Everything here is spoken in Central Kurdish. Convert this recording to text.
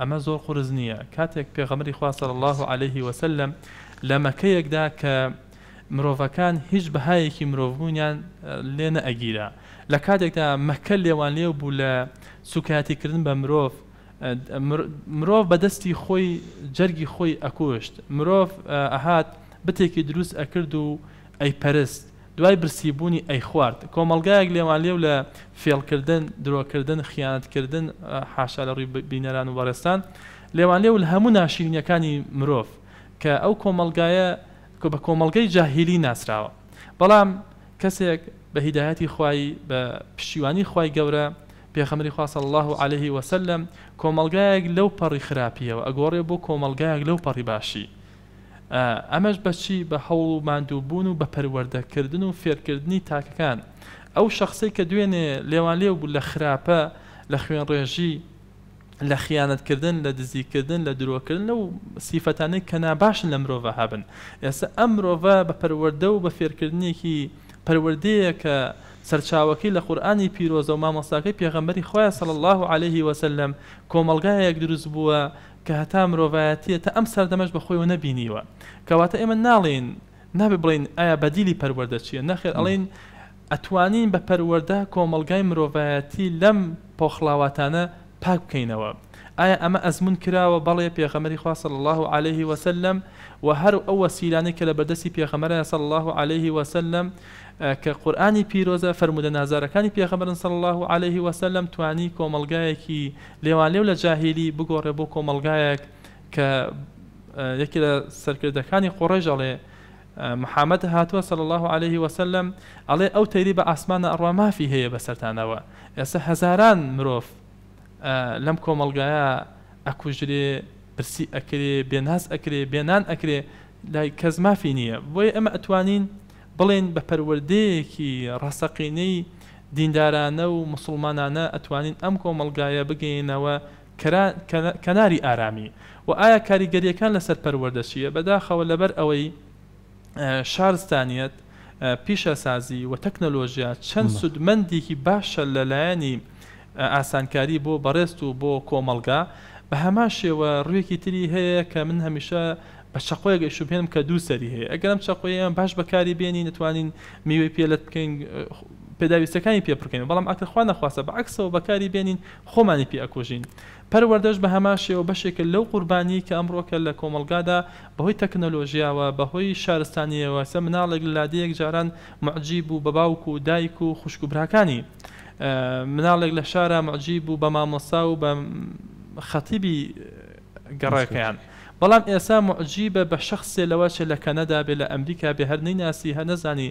ئەمە زۆر قرز نییە کاتێک پێغەمەری خواستە الله عليه وسلم لە مەکەیەکدا کە مرۆڤەکان هیچ بەهایەکی مرۆڤبوونیان لێ نەئەگیرە لە کاتێکدا مەکە لێوان لێو بوو لە سوکاتیکردن بە مرۆڤ مرۆڤ بەدەستی خۆی جەرگی خۆی ئەکوشت مرۆڤ ئەهات بتێکی دروست ئەکرد و ئەیپەرست دوای برسیبوونی ئەی خوارد کۆمەلگایەک لێوان لێو لە فێڵکردن درۆکردن خیانەتکردن حاشا لە ڕووی بینەران و بەڕێستان لێوان لێو لە هەموو ناشیرینەکانی مرۆڤ کە ئەو کۆمەلگایە بە کۆمەلگەی جاهیلی ناسراوە بەڵام کەسێک بە هیداەتی خوای بە پشتیوانی خوای گەورە پێخەمەری خواست الله عليه وسلم کۆمەلگایەک لەو پەڕی خراپیەوە ئەگۆڕێ بۆ کۆمەلگایەک لەو پەڕی باشی ئەمەش بەچی بە هەوڵ و مادووبوون و بە پەروەردەکردن و فێرکردنی تاکەکان ئەو شخصی کە دوێنێ لێوان لێو بوو لە خراپە لە خوێن ڕێژی لە خیانەتکردن لە دزیکردن لە درۆکردن لەو سیفەتانەی کە ناباشن لە مرۆڤ هابن ئێستا ئەم مرۆڤ بە پەروەەردە و بە فێرکردنێکی پەروەردەیە کە سەرچاوەکەی لە قورآانی پیرۆزە و مامۆستاکەی پێغەمبەری خۆیان سەڵ الله عليه وسلم کۆمەلگایەک دروست بووە کە هەتا مرۆڤایەتیەتە ئەم سەردەمەش بەخۆیەوە نەبینیوە کەواتە ئێمە ناڵێن نابێ بڵین ئایا بەدیلی پەروەەردە چیە نەخێر ئەڵێن ئەتوانین بە پەروەەردە کۆمەلگای مرۆڤایەتی لەم پۆخلاواتانە پاک بکەینەوە ئایا آية ئەمە كرا کراوە بەڵێ پێخەمەری صلى الله عليه وسلم و هەر ئەوە سیلانی کە لە بەردەستی صلى الله عليه وسلم آه، روزة فرمود پیرۆزە كان في غمر صلى الله عليه وسلم توانی کۆمەلگایەکی لێوان لێو جاهلي جاهلی بگۆڕێ بۆ کۆمەلگایەک کە یەکی لە سەرکردەکانی قۆڕێژەڵێ محمد هاتوا صلى الله عليه وسلم عليه أو تەیری بە ئاسمانە ئەڕوا هي بسرتانوا بەسەرانەوە ئێستا هەزاران لەم کۆمەلگایە ئەکوژرێ پرسی ئەکرێ بێناز ئەکرێ بێنان ئەکرێ لای کەس مافی نییە بۆی ئەمە ئەتوانین بڵێن بە پەروەردەیەکی ڕاستەقینەی دیندارانە و مسلمانانە ئەتوانین ئەم کۆمەلگایە بگەینەوە کەناری ئارامی و ئایا کاریگەریەکان لەسەر پەروەردەشیە بەداخەوە لەبەر ئەوەی شارستانیت پیشەسازی و تەکنەلۆژیا چەند سودمەندێکی باشە لەلایەنی ئاسانکاری بۆ بەڕێست و بۆ کۆمەلگا بە هەما شێوە ڕوویەکی تری هەیە کە من هەمیشە بە چەقۆیەک شوپێنم کە دوو سەری هەیە ئەگەرم چەقۆیان باش بەکاری بێنی نتوانین میوێ پێلت بکەین پێداویستەکانی پێ بکەین بەڵام ئاکرخوا نەخواستە بە عکسەوە بەکاری بێنین خۆمانی پێ ئەکۆژین پەروەردەش بە هەماشێەوە بەشێکە لەو قوربانی کە ئەمڕۆکە لە کۆمەلگادا بەهۆی تەکنەلۆژیاوە بەهۆی شارستانیەوە سە مناڵێک لادەیەک جاران معجیب و بە باوک و دایک و خوشک و براکانی مناڵێک لە شارە مەجیب و بە مامۆسا و بە خەتیبی گەڕێکیان بەڵام ئێسا مجیبە بە شخصێ لەوە چێ لە کەنەدا بێ لە ئەمریکا بێ هەر نەی ناسی هەنەزانی